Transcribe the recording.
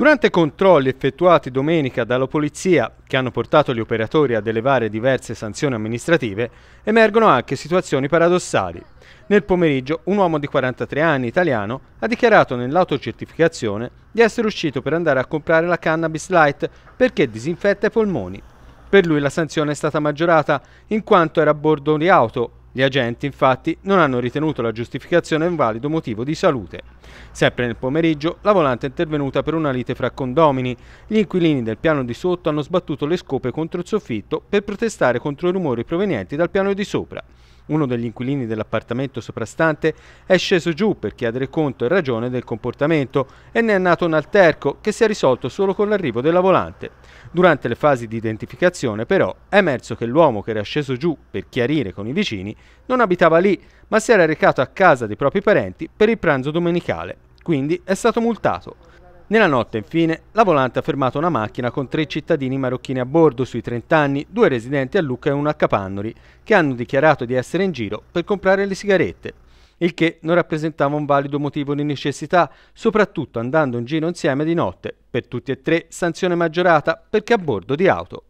Durante i controlli effettuati domenica dalla polizia, che hanno portato gli operatori ad elevare diverse sanzioni amministrative, emergono anche situazioni paradossali. Nel pomeriggio un uomo di 43 anni italiano ha dichiarato nell'autocertificazione di essere uscito per andare a comprare la cannabis light perché disinfetta i polmoni. Per lui la sanzione è stata maggiorata in quanto era a bordo di auto gli agenti, infatti, non hanno ritenuto la giustificazione un valido motivo di salute. Sempre nel pomeriggio, la volante è intervenuta per una lite fra condomini. Gli inquilini del piano di sotto hanno sbattuto le scope contro il soffitto per protestare contro i rumori provenienti dal piano di sopra. Uno degli inquilini dell'appartamento soprastante è sceso giù per chiedere conto e ragione del comportamento e ne è nato un alterco che si è risolto solo con l'arrivo della volante. Durante le fasi di identificazione però è emerso che l'uomo che era sceso giù per chiarire con i vicini non abitava lì ma si era recato a casa dei propri parenti per il pranzo domenicale, quindi è stato multato. Nella notte, infine, la volante ha fermato una macchina con tre cittadini marocchini a bordo sui 30 anni, due residenti a Lucca e uno a Capannori, che hanno dichiarato di essere in giro per comprare le sigarette, il che non rappresentava un valido motivo di necessità, soprattutto andando in giro insieme di notte. Per tutti e tre sanzione maggiorata perché a bordo di auto.